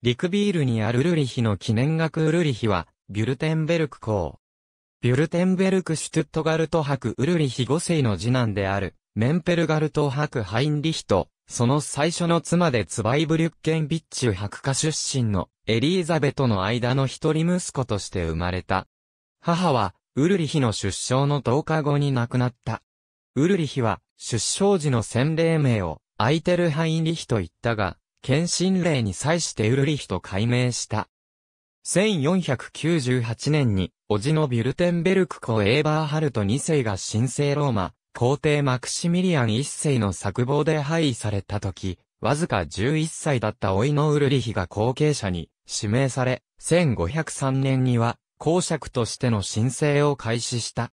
リクビールにあるウルリヒの記念学ウルリヒは、ビュルテンベルク校。ビュルテンベルクシュトゥットガルト博ウルリヒ5世の次男である、メンペルガルト博ハインリヒと、その最初の妻でツバイブリュッケンビッチュ博家出身のエリーザベとの間の一人息子として生まれた。母は、ウルリヒの出生の10日後に亡くなった。ウルリヒは、出生時の洗礼名を、アイテルハインリヒと言ったが、献身令に際してウルリヒと改名した。1498年に、叔父のビルテンベルクコ・エーバーハルト2世が神聖ローマ、皇帝マクシミリアン1世の策謀で廃位された時、わずか11歳だったいのウルリヒが後継者に指名され、1503年には公爵としての申請を開始した。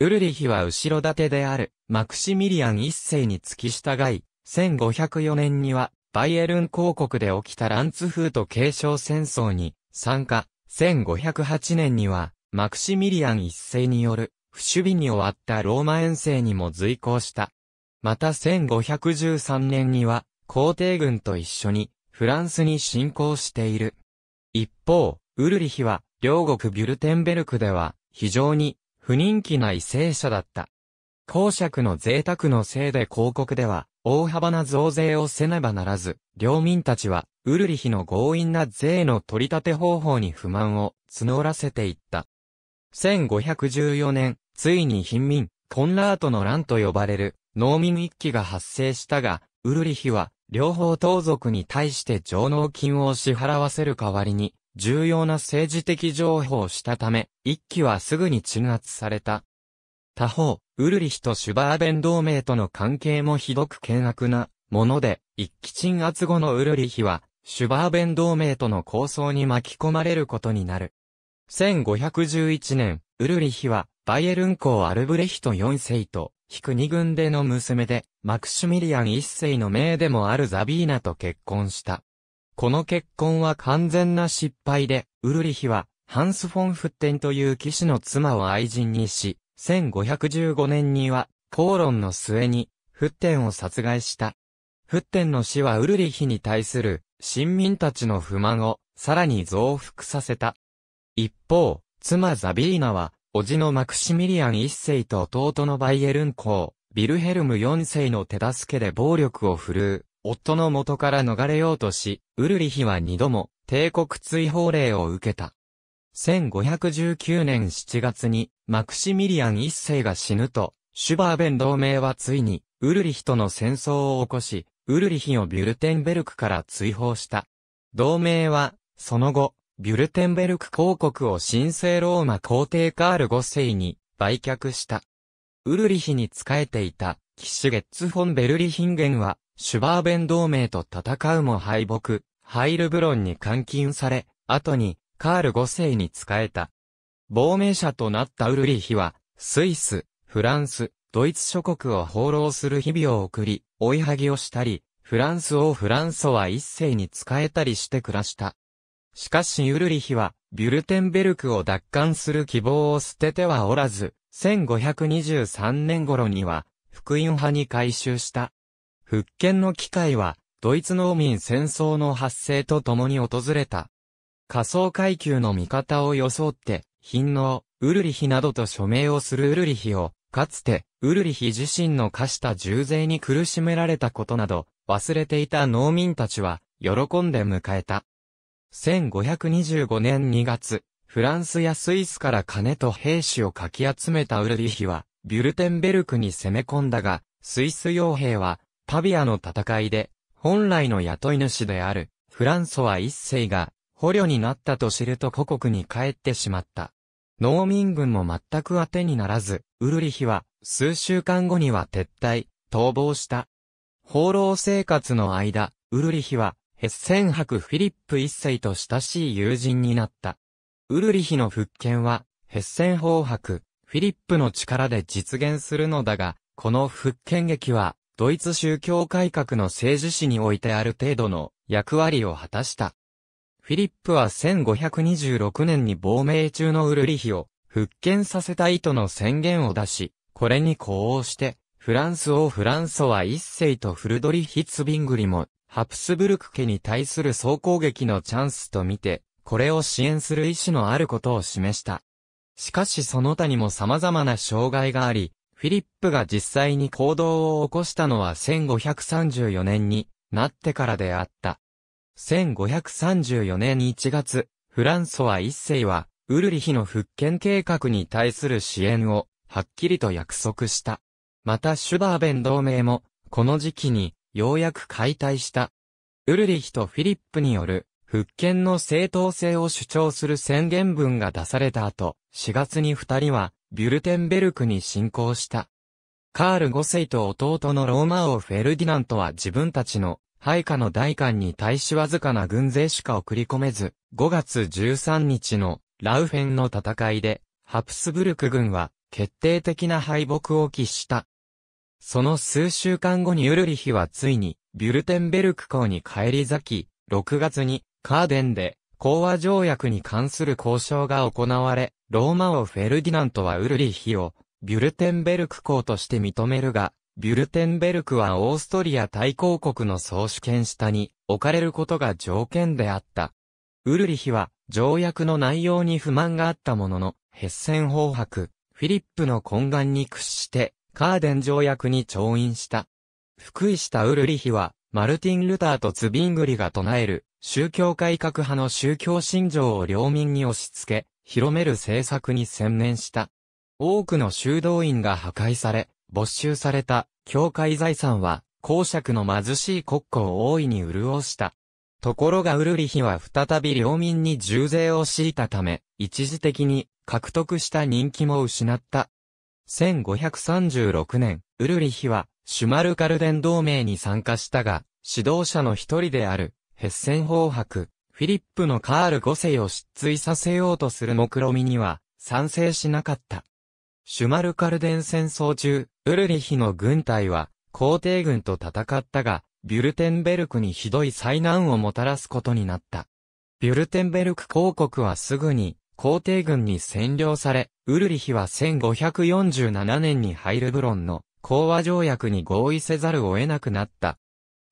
ウルリヒは後ろ盾であるマクシミリアン1世に付き従い、1504年にはバイエルン公国で起きたランツフート継承戦争に参加、1508年には、マクシミリアン一世による、不守備に終わったローマ遠征にも随行した。また1513年には、皇帝軍と一緒に、フランスに侵攻している。一方、ウルリヒは、両国ビュルテンベルクでは、非常に、不人気な異性者だった。公爵の贅沢のせいで広告では、大幅な増税をせねばならず、領民たちは、ウルリヒの強引な税の取り立て方法に不満を募らせていった。1514年、ついに貧民、コンラートの乱と呼ばれる、農民一揆が発生したが、ウルリヒは、両方盗賊に対して上納金を支払わせる代わりに、重要な政治的情報をしたため、一揆はすぐに鎮圧された。他方、ウルリヒとシュバーベン同盟との関係もひどく険悪なもので、一気鎮圧後のウルリヒは、シュバーベン同盟との構想に巻き込まれることになる。1511年、ウルリヒは、バイエルン公アルブレヒト4世と、ヒクニ軍での娘で、マクシュミリアン1世の命でもあるザビーナと結婚した。この結婚は完全な失敗で、ウルリヒは、ハンス・フォン・フッテンという騎士の妻を愛人にし、1515年には、口論の末に、フッテンを殺害した。フッテンの死はウルリヒに対する、臣民たちの不満を、さらに増幅させた。一方、妻ザビーナは、叔父のマクシミリアン一世と弟のバイエルン公、ビルヘルム四世の手助けで暴力を振るう、夫の元から逃れようとし、ウルリヒは二度も、帝国追放令を受けた。1519年7月に、マクシミリアン一世が死ぬと、シュバーベン同盟はついに、ウルリヒとの戦争を起こし、ウルリヒをビュルテンベルクから追放した。同盟は、その後、ビュルテンベルク公国を神聖ローマ皇帝カール5世に売却した。ウルリヒに仕えていた、キシュゲッツ・フォン・ベルリヒンゲンは、シュバーベン同盟と戦うも敗北、ハイルブロンに監禁され、後に、カール5世に仕えた。亡命者となったウルリヒは、スイス、フランス、ドイツ諸国を放浪する日々を送り、追いはぎをしたり、フランス王フランソは一世に仕えたりして暮らした。しかしウルリヒは、ビュルテンベルクを奪還する希望を捨ててはおらず、1523年頃には、福音派に改修した。復権の機会は、ドイツ農民戦争の発生とともに訪れた。仮想階級の味方を装って、貧能、ウルリヒなどと署名をするウルリヒを、かつて、ウルリヒ自身の課した重税に苦しめられたことなど、忘れていた農民たちは、喜んで迎えた。1525年2月、フランスやスイスから金と兵士をかき集めたウルリヒは、ビュルテンベルクに攻め込んだが、スイス傭兵は、パビアの戦いで、本来の雇い主である、フランソワ一世が、捕虜になったと知ると故国に帰ってしまった。農民軍も全く当てにならず、ウルリヒは数週間後には撤退、逃亡した。放浪生活の間、ウルリヒはヘッセン伯フィリップ一世と親しい友人になった。ウルリヒの復権は、ヘッセン法博フィリップの力で実現するのだが、この復権劇は、ドイツ宗教改革の政治史においてある程度の役割を果たした。フィリップは1526年に亡命中のウルリヒを復権させたいとの宣言を出し、これに呼応して、フランス王フランソワ一世とフルドリヒツビングリも、ハプスブルク家に対する総攻撃のチャンスとみて、これを支援する意思のあることを示した。しかしその他にも様々な障害があり、フィリップが実際に行動を起こしたのは1534年になってからであった。1534年1月、フランソワ一世は、ウルリヒの復権計画に対する支援を、はっきりと約束した。またシュバーベン同盟も、この時期に、ようやく解体した。ウルリヒとフィリップによる、復権の正当性を主張する宣言文が出された後、4月に二人は、ビュルテンベルクに進行した。カール5世と弟のローマ王フェルディナントは自分たちの配下の大官に対しわずかな軍勢しか送り込めず、5月13日のラウフェンの戦いで、ハプスブルク軍は決定的な敗北を喫した。その数週間後にウルリヒはついに、ビュルテンベルク港に帰り咲き、6月にカーデンで講和条約に関する交渉が行われ、ローマ王フェルディナントはウルリヒをビュルテンベルク港として認めるが、ビュルテンベルクはオーストリア大公国の総主権下に置かれることが条件であった。ウルリヒは条約の内容に不満があったものの、ヘッセン法白、フィリップの懇願に屈して、カーデン条約に調印した。福井したウルリヒは、マルティン・ルターとツビングリが唱える、宗教改革派の宗教信条を領民に押し付け、広める政策に専念した。多くの修道院が破壊され、没収された教会財産は公爵の貧しい国庫を大いに潤した。ところがウルリヒは再び領民に重税を強いたため、一時的に獲得した人気も失った。1536年、ウルリヒはシュマルカルデン同盟に参加したが、指導者の一人であるヘッセン法伯、フィリップのカール5世を失墜させようとする目論みには賛成しなかった。シュマルカルデン戦争中、ウルリヒの軍隊は、皇帝軍と戦ったが、ビュルテンベルクにひどい災難をもたらすことになった。ビュルテンベルク公国はすぐに、皇帝軍に占領され、ウルリヒは1547年にハイルブロンの講和条約に合意せざるを得なくなった。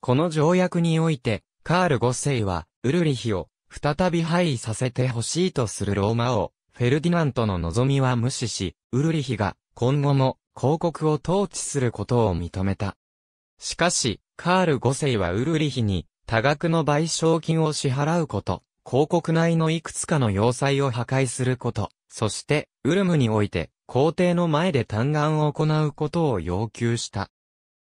この条約において、カール5世は、ウルリヒを、再び廃位させてほしいとするローマ王、フェルディナントの望みは無視し、ウルリヒが今後も広告を統治することを認めた。しかし、カール5世はウルリヒに多額の賠償金を支払うこと、広告内のいくつかの要塞を破壊すること、そしてウルムにおいて皇帝の前で嘆願を行うことを要求した。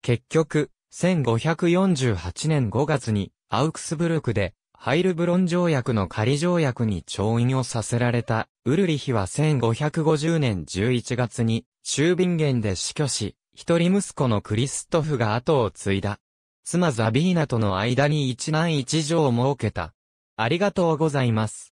結局、1548年5月にアウクスブルクでハイルブロン条約の仮条約に調印をさせられた、ウルリヒは1550年11月に、州ビンゲンで死去し、一人息子のクリストフが後を継いだ。妻ザビーナとの間に一男一女を設けた。ありがとうございます。